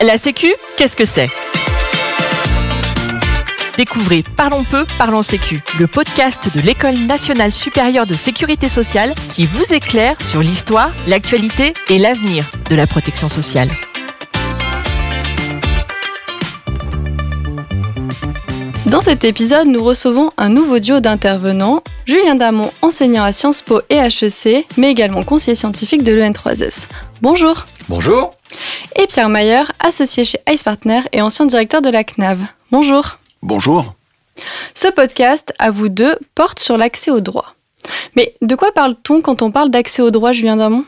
La Sécu, qu'est-ce que c'est Découvrez Parlons peu, parlons Sécu, le podcast de l'École nationale supérieure de sécurité sociale qui vous éclaire sur l'histoire, l'actualité et l'avenir de la protection sociale. Dans cet épisode, nous recevons un nouveau duo d'intervenants, Julien Damon, enseignant à Sciences Po et HEC, mais également conseiller scientifique de l'EN3S. Bonjour Bonjour et Pierre Mayer, associé chez Ice et ancien directeur de la CNAV. Bonjour. Bonjour. Ce podcast, à vous deux, porte sur l'accès au droit. Mais de quoi parle-t-on quand on parle d'accès au droit, Julien Damon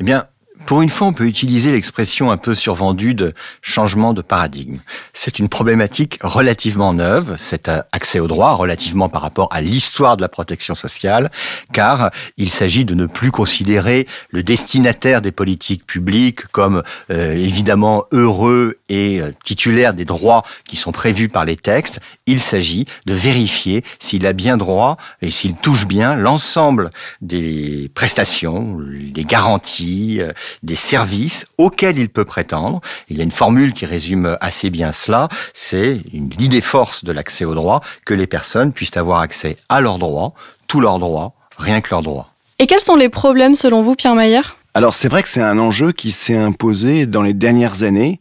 Eh bien, pour une fois, on peut utiliser l'expression un peu survendue de changement de paradigme. C'est une problématique relativement neuve, cet euh, accès au droit, relativement par rapport à l'histoire de la protection sociale, car il s'agit de ne plus considérer le destinataire des politiques publiques comme euh, évidemment heureux et euh, titulaire des droits qui sont prévus par les textes. Il s'agit de vérifier s'il a bien droit et s'il touche bien l'ensemble des prestations, des garanties, des services auxquels il peut prétendre. Il y a une formule qui résume assez bien cela, c'est l'idée force de l'accès au droit, que les personnes puissent avoir accès à leurs droits, tous leurs droits, rien que leurs droits. Et quels sont les problèmes selon vous, Pierre Mayer Alors c'est vrai que c'est un enjeu qui s'est imposé dans les dernières années,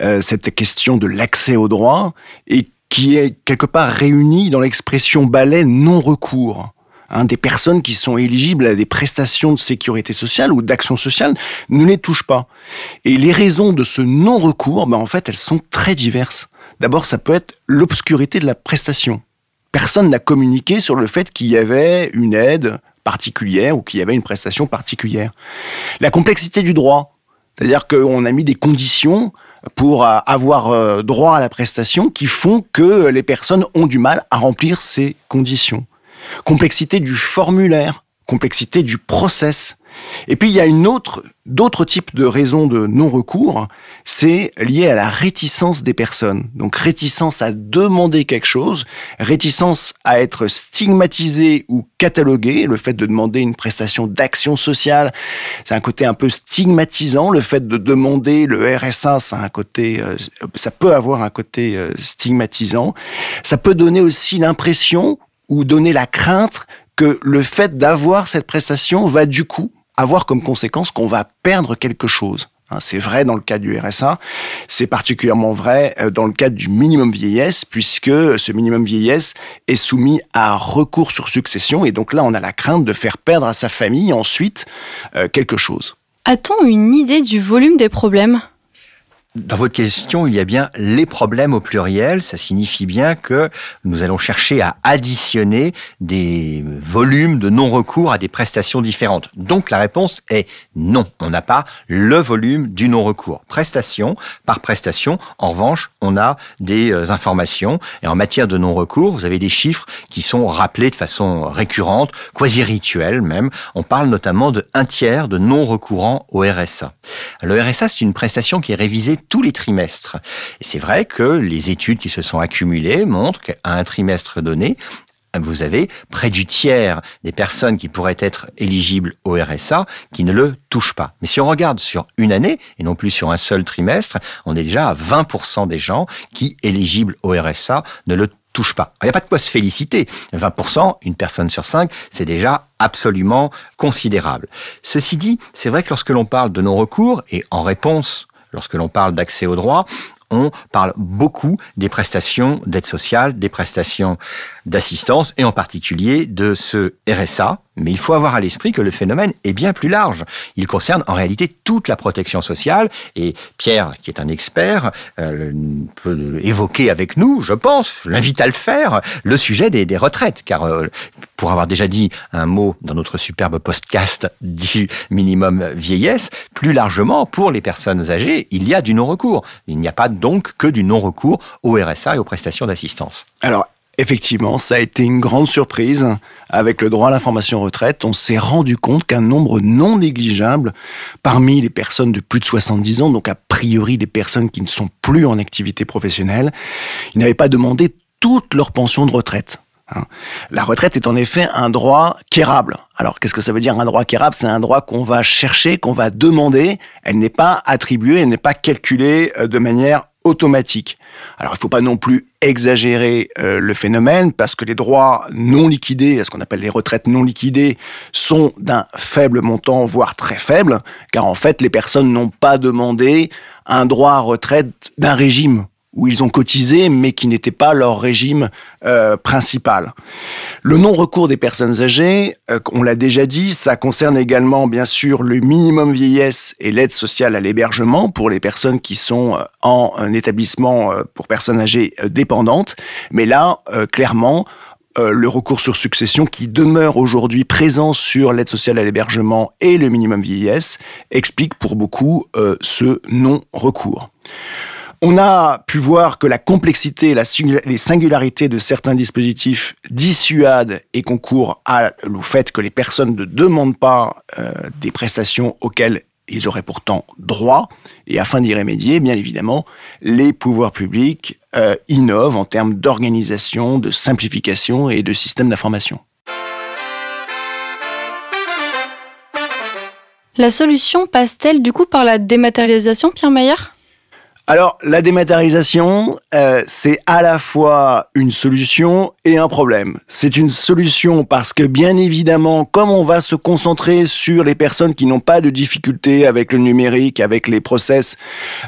euh, cette question de l'accès au droit, et qui est quelque part réunie dans l'expression balai non-recours. Hein, des personnes qui sont éligibles à des prestations de sécurité sociale ou d'action sociale ne les touchent pas. Et les raisons de ce non-recours, ben, en fait, elles sont très diverses. D'abord, ça peut être l'obscurité de la prestation. Personne n'a communiqué sur le fait qu'il y avait une aide particulière ou qu'il y avait une prestation particulière. La complexité du droit, c'est-à-dire qu'on a mis des conditions pour euh, avoir euh, droit à la prestation qui font que les personnes ont du mal à remplir ces conditions complexité du formulaire, complexité du process. Et puis il y a une autre, d'autres types de raisons de non-recours, c'est lié à la réticence des personnes. Donc réticence à demander quelque chose, réticence à être stigmatisé ou catalogué, le fait de demander une prestation d'action sociale, c'est un côté un peu stigmatisant, le fait de demander le RSA, ça, a un côté, euh, ça peut avoir un côté euh, stigmatisant. Ça peut donner aussi l'impression ou donner la crainte que le fait d'avoir cette prestation va du coup avoir comme conséquence qu'on va perdre quelque chose. Hein, c'est vrai dans le cas du RSA, c'est particulièrement vrai euh, dans le cas du minimum vieillesse, puisque ce minimum vieillesse est soumis à recours sur succession, et donc là on a la crainte de faire perdre à sa famille ensuite euh, quelque chose. A-t-on une idée du volume des problèmes dans votre question, il y a bien les problèmes au pluriel. Ça signifie bien que nous allons chercher à additionner des volumes de non-recours à des prestations différentes. Donc la réponse est non. On n'a pas le volume du non-recours. Prestation par prestation. En revanche, on a des euh, informations. Et en matière de non-recours, vous avez des chiffres qui sont rappelés de façon récurrente, quasi rituelle même. On parle notamment de un tiers de non-recourants au RSA. Le RSA, c'est une prestation qui est révisée tous les trimestres. Et c'est vrai que les études qui se sont accumulées montrent qu'à un trimestre donné, vous avez près du tiers des personnes qui pourraient être éligibles au RSA qui ne le touchent pas. Mais si on regarde sur une année et non plus sur un seul trimestre, on est déjà à 20% des gens qui, éligibles au RSA, ne le touchent pas. Il n'y a pas de quoi se féliciter. 20%, une personne sur cinq, c'est déjà absolument considérable. Ceci dit, c'est vrai que lorsque l'on parle de non-recours, et en réponse lorsque l'on parle d'accès au droit, on parle beaucoup des prestations d'aide sociale, des prestations d'assistance et en particulier de ce RSA. Mais il faut avoir à l'esprit que le phénomène est bien plus large. Il concerne en réalité toute la protection sociale et Pierre, qui est un expert, euh, peut évoquer avec nous, je pense, je l'invite à le faire, le sujet des, retraites. Car euh, pour avoir déjà dit un mot dans notre superbe podcast du minimum vieillesse, plus largement pour les personnes âgées, il y a du non-recours. Il n'y a pas donc que du non-recours au RSA et aux prestations d'assistance. Alors, effectivement, ça a été une grande surprise. Avec le droit à l'information retraite, on s'est rendu compte qu'un nombre non négligeable parmi les personnes de plus de 70 ans, donc a priori des personnes qui ne sont plus en activité professionnelle, ils n'avaient pas demandé toute leur pension de retraite. Hein. La retraite est en effet un droit quérable. Alors qu'est-ce que ça veut dire un droit quérable C'est un droit qu'on va chercher, qu'on va demander. Elle n'est pas attribuée, elle n'est pas calculée euh, de manière automatique. Alors il ne faut pas non plus exagérer euh, le phénomène parce que les droits non liquidés, ce qu'on appelle les retraites non liquidées, sont d'un faible montant, voire très faible, car en fait les personnes n'ont pas demandé un droit à retraite d'un régime où ils ont cotisé, mais qui n'était pas leur régime euh, principal. Le non-recours des personnes âgées, euh, on l'a déjà dit, ça concerne également bien sûr le minimum vieillesse et l'aide sociale à l'hébergement pour les personnes qui sont euh, en un établissement pour personnes âgées dépendantes. Mais là, clairement, le recours sur succession qui demeure aujourd'hui présent sur l'aide sociale à l'hébergement et le minimum vieillesse explique pour beaucoup ce non-recours. On a pu voir que la complexité et les singularités de certains dispositifs dissuadent et concourent à le fait que les personnes ne demandent pas euh, des prestations auxquelles ils auraient pourtant droit. Et afin d'y remédier, bien évidemment, les pouvoirs publics euh, innovent en termes d'organisation, de simplification et de système d'information. La solution passe-t-elle du coup par la dématérialisation, Pierre Maillard alors, la dématérialisation, euh, c'est à la fois une solution et un problème. C'est une solution parce que, bien évidemment, comme on va se concentrer sur les personnes qui n'ont pas de difficultés avec le numérique, avec les process,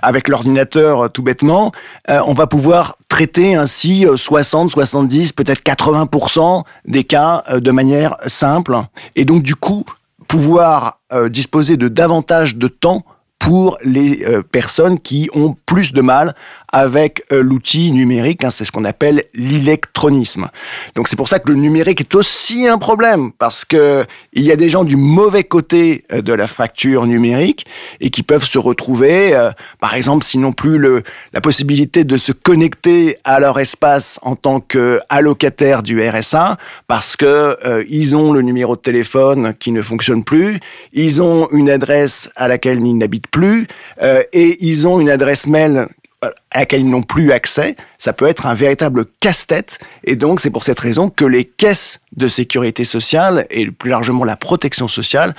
avec l'ordinateur, euh, tout bêtement, euh, on va pouvoir traiter ainsi 60, 70, peut-être 80% des cas de manière simple. Et donc, du coup, pouvoir disposer de davantage de temps pour les euh, personnes qui ont plus de mal avec euh, l'outil numérique. Hein, c'est ce qu'on appelle l'électronisme. Donc c'est pour ça que le numérique est aussi un problème parce que il y a des gens du mauvais côté euh, de la fracture numérique et qui peuvent se retrouver, par exemple, sinon plus le, la possibilité de se connecter à leur espace en tant qu'allocataire du RSA parce que ils ont le numéro de téléphone qui ne fonctionne plus, ils ont une adresse à laquelle ils n'habitent plus, euh, et ils ont une adresse mail euh, à laquelle ils n'ont plus accès, ça peut être un véritable casse-tête. Et donc, c'est pour cette raison que les caisses de sécurité sociale et plus largement la protection sociale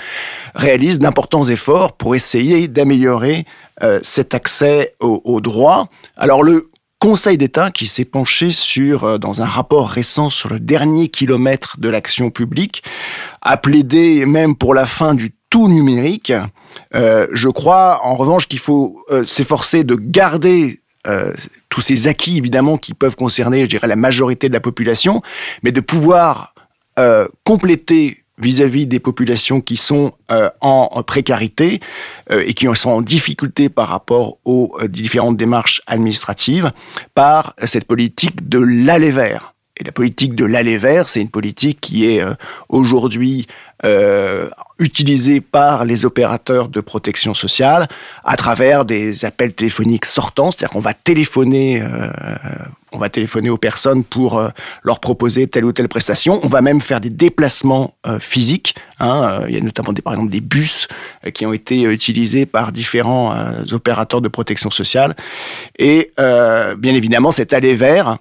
réalisent d'importants efforts pour essayer d'améliorer euh, cet accès aux au droits. Alors, le Conseil d'État qui s'est penché sur, dans un rapport récent sur le dernier kilomètre de l'action publique, a plaidé même pour la fin du tout numérique euh, je crois, en revanche, qu'il faut euh, s'efforcer de garder euh, tous ces acquis, évidemment, qui peuvent concerner, je dirais, la majorité de la population, mais de pouvoir compléter vis-à-vis des populations qui sont en, précarité et qui sont en difficulté par rapport aux différentes démarches administratives par cette politique de l'aller vers la politique de l'aller vers, c'est une politique qui est euh, aujourd'hui euh, utilisée par les opérateurs de protection sociale à travers des appels téléphoniques sortants, c'est-à-dire qu'on va téléphoner. Euh, on va téléphoner aux personnes pour leur proposer telle ou telle prestation. On va même faire des déplacements physiques. Hein. Il y a notamment, des, par exemple, des bus qui ont été utilisés par différents opérateurs de protection sociale. Et bien évidemment, cet aller vers,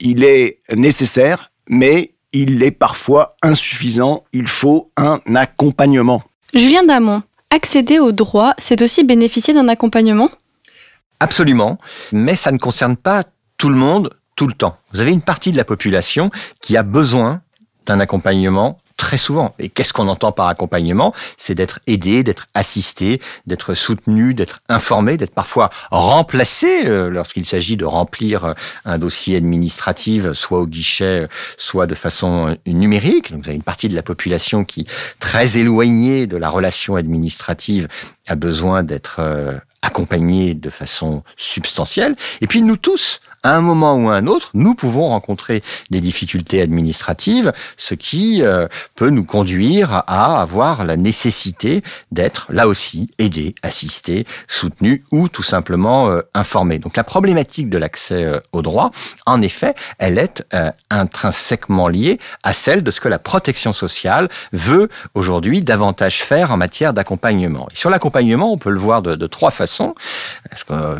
il est nécessaire, mais il est parfois insuffisant. Il faut un accompagnement. Julien Damon, accéder au droit, c'est aussi bénéficier d'un accompagnement Absolument, mais ça ne concerne pas tout le monde tout le temps. Vous avez une partie de la population qui a besoin d'un accompagnement très souvent. Et qu'est-ce qu'on entend par accompagnement C'est d'être aidé, d'être assisté, d'être soutenu, d'être informé, d'être parfois remplacé euh, lorsqu'il s'agit de remplir euh, un dossier administratif, soit au guichet, soit de façon euh, numérique. Donc vous avez une partie de la population qui, très éloignée de la relation administrative, a besoin d'être accompagnée de façon substantielle. Et puis nous tous, à un moment ou à un autre, nous pouvons rencontrer des difficultés administratives, ce qui euh, peut nous conduire à avoir la nécessité d'être là aussi aidé, assisté, soutenu ou tout simplement euh, informé. Donc la problématique de l'accès euh, au droit, en effet, elle est intrinsèquement liée à celle de ce que la protection sociale veut aujourd'hui davantage faire en matière d'accompagnement. sur l'accompagnement, on peut le voir de, trois façons,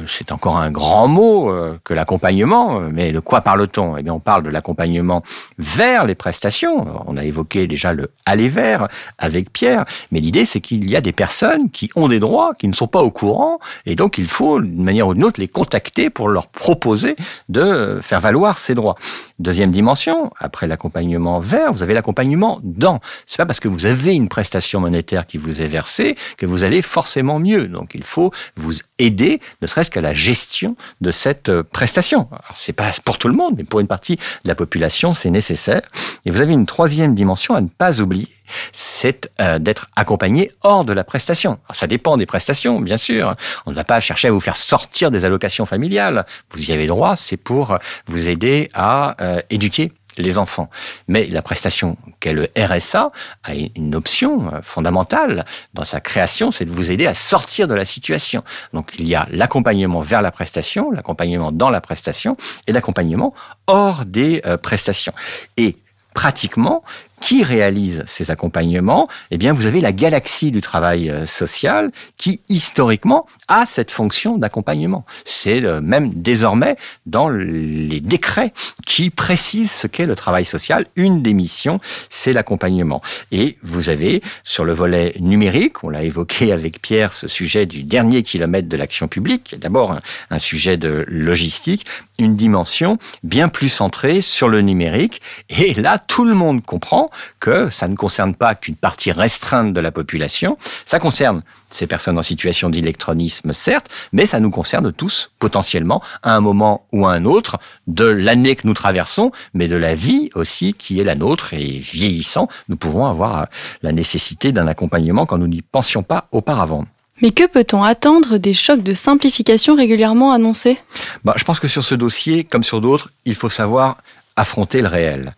c'est encore un grand mot que l'accompagnement euh, mais de quoi parle-t-on Et eh bien, on parle de l'accompagnement vers les prestations. On a évoqué déjà le aller vers avec Pierre, mais l'idée c'est qu'il y a des personnes qui ont des droits, qui ne sont pas au courant, et donc il faut d'une manière ou d'une autre les contacter pour leur proposer de faire valoir ces droits. Deuxième dimension, après l'accompagnement vers, vous avez l'accompagnement dans. C'est pas parce que vous avez une prestation monétaire qui vous est versée que vous allez forcément mieux. Donc il faut vous aider, ne serait-ce qu'à la gestion de cette euh, prestation. C'est pas pour tout le monde, mais pour une partie de la population, c'est nécessaire. Et vous avez une troisième dimension à ne pas oublier, c'est euh, d'être accompagné hors de la prestation. ça dépend des prestations, bien sûr. On ne va pas chercher à vous faire sortir des allocations familiales. Vous y avez droit, c'est pour vous aider à euh, éduquer les enfants. Mais la prestation qu'est le RSA a une option euh, fondamentale dans sa création, c'est de vous aider à sortir de la situation. Donc il y a l'accompagnement vers la prestation, l'accompagnement dans la prestation et l'accompagnement hors des euh, prestations. Et pratiquement, qui réalise ces accompagnements, eh bien, vous avez la galaxie du travail euh, social qui, historiquement, a cette fonction d'accompagnement. C'est même désormais dans les décrets qui précisent ce qu'est le travail social. Une des missions, c'est l'accompagnement. Et vous avez, sur le volet numérique, on l'a évoqué avec Pierre, ce sujet du dernier kilomètre de l'action publique, d'abord un, un sujet de logistique, une dimension bien plus centrée sur le numérique. Et là, tout le monde comprend que ça ne concerne pas qu'une partie restreinte de la population, ça concerne ces personnes en situation d'électronisme, certes, mais ça nous concerne tous, potentiellement, à un moment ou à un autre, de l'année que nous traversons, mais de la vie aussi qui est la nôtre. Et vieillissant, nous pouvons avoir euh, la nécessité d'un accompagnement quand nous n'y pensions pas auparavant. Mais que peut-on attendre des chocs de simplification régulièrement annoncés bah, Je pense que sur ce dossier, comme sur d'autres, il faut savoir affronter le réel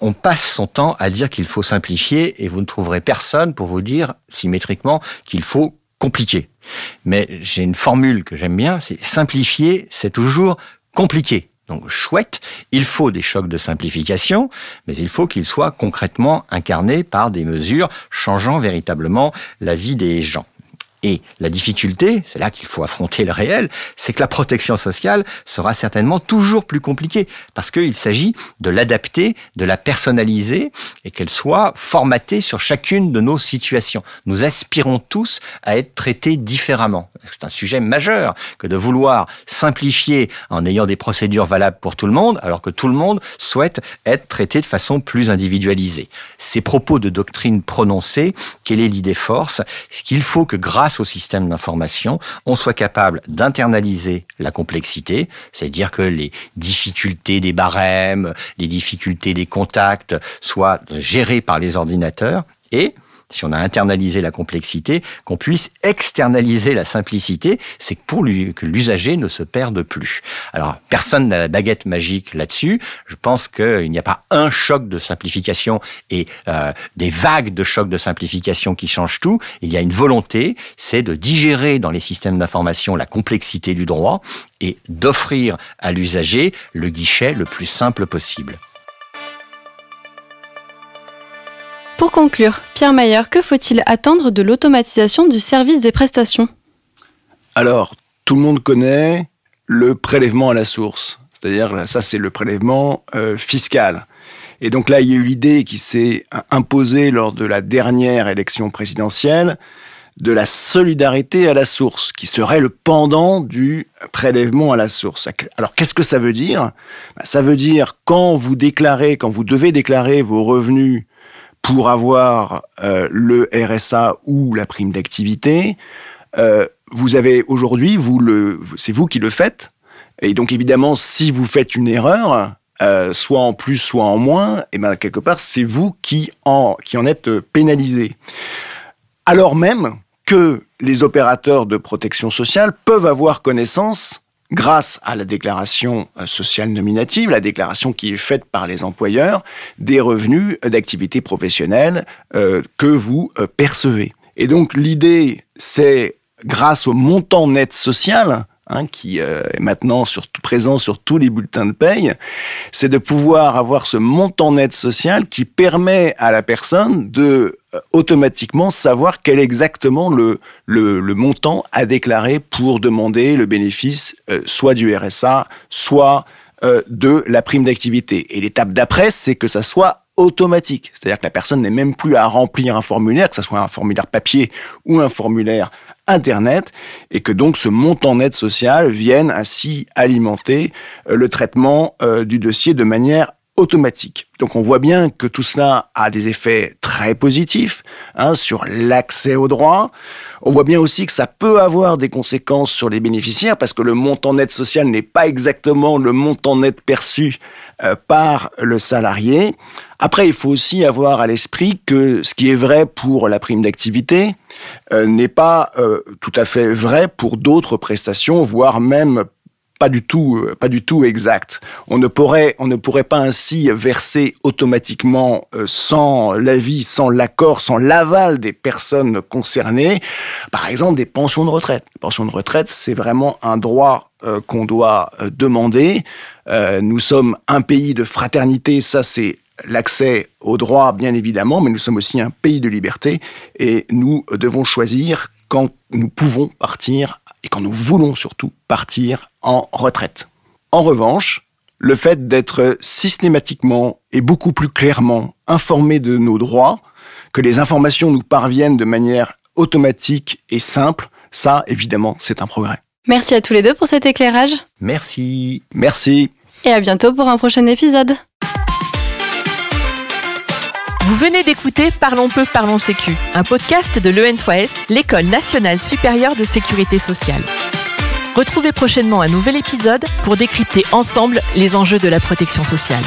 on passe son temps à dire qu'il faut simplifier et vous ne trouverez personne pour vous dire symétriquement qu'il faut compliquer. Mais j'ai une formule que j'aime bien, c'est simplifier, c'est toujours compliquer ». Donc chouette, il faut des chocs de simplification, mais il faut qu'ils soient concrètement incarnés par des mesures changeant véritablement la vie des gens. Et la difficulté, c'est là qu'il faut affronter le réel, c'est que la protection sociale sera certainement toujours plus compliquée parce qu'il s'agit de l'adapter, de la personnaliser et qu'elle soit formatée sur chacune de nos situations. Nous aspirons tous à être traités différemment. C'est un sujet majeur que de vouloir simplifier en ayant des procédures valables pour tout le monde alors que tout le monde souhaite être traité de façon plus individualisée. Ces propos de doctrine prononcés, quelle est l'idée force Qu'il faut que grâce au système d'information, on soit capable d'internaliser la complexité, c'est-à-dire que les difficultés des barèmes, les difficultés des contacts soient gérées par les ordinateurs et si on a internalisé la complexité, qu'on puisse externaliser la simplicité, c'est pour que l'usager ne se perde plus. Alors, personne n'a la baguette magique là-dessus. Je pense qu'il n'y a pas un choc de simplification et euh, des vagues de chocs de simplification qui changent tout. Il y a une volonté, c'est de digérer dans les systèmes d'information la complexité du droit et d'offrir à l'usager le guichet le plus simple possible. Pour conclure, Pierre Mayer, que faut-il attendre de l'automatisation du service des prestations Alors, tout le monde connaît le prélèvement à la source, c'est-à-dire ça c'est le prélèvement euh, fiscal. Et donc là, il y a eu l'idée qui s'est imposée lors de la dernière élection présidentielle de la solidarité à la source, qui serait le pendant du prélèvement à la source. Alors qu'est-ce que ça veut dire bah, Ça veut dire quand vous déclarez, quand vous devez déclarer vos revenus pour avoir euh, le RSA ou la prime d'activité. Euh, vous avez aujourd'hui, vous le, c'est vous qui le faites. Et donc évidemment, si vous faites une erreur, euh, soit en plus, soit en moins, et eh ben quelque part, c'est vous qui en, qui en êtes pénalisé. Alors même que les opérateurs de protection sociale peuvent avoir connaissance grâce à la déclaration euh, sociale nominative, la déclaration qui est faite par les employeurs, des revenus d'activité professionnelle euh, que vous euh, percevez. Et donc l'idée, c'est grâce au montant net social Hein, qui euh, est maintenant présent sur tous les bulletins de paye, c'est de pouvoir avoir ce montant net social qui permet à la personne de euh, automatiquement savoir quel est exactement le, montant à déclarer pour demander le bénéfice euh, soit du RSA, soit de la prime d'activité. Et l'étape d'après, c'est que ça soit automatique. C'est-à-dire que la personne n'est même plus à remplir un formulaire, que ce soit un formulaire papier ou un formulaire Internet et que donc ce montant net social vienne ainsi alimenter euh, le traitement euh, du dossier de manière automatique. Donc on voit bien que tout cela a des effets très positifs hein, sur l'accès au droit. On voit bien aussi que ça peut avoir des conséquences sur les bénéficiaires parce que le montant net social n'est pas exactement le montant net perçu euh, par le salarié. Après, il faut aussi avoir à l'esprit que ce qui est vrai pour la prime d'activité euh, n'est pas euh, tout à fait vrai pour d'autres prestations, voire même pas du tout, euh, pas du tout exact. On ne pourrait, on ne pourrait pas ainsi verser automatiquement, euh, sans l'avis, sans l'accord, sans l'aval des personnes concernées, par exemple des pensions de retraite. Les pensions de retraite, c'est vraiment un droit euh, qu'on doit demander. nous sommes un pays de fraternité, ça c'est l'accès aux droits, bien évidemment, mais nous sommes aussi un pays de liberté et nous devons choisir quand nous pouvons partir et quand nous voulons surtout partir en retraite. En revanche, le fait d'être systématiquement et beaucoup plus clairement informé de nos droits, que les informations nous parviennent de manière automatique et simple, ça, évidemment, c'est un progrès. Merci à tous les deux pour cet éclairage. Merci. Merci. Et à bientôt pour un prochain épisode. Vous venez d'écouter Parlons peu, parlons sécu, un podcast de l'EN3S, l'École nationale supérieure de sécurité sociale. Retrouvez prochainement un nouvel épisode pour décrypter ensemble les enjeux de la protection sociale.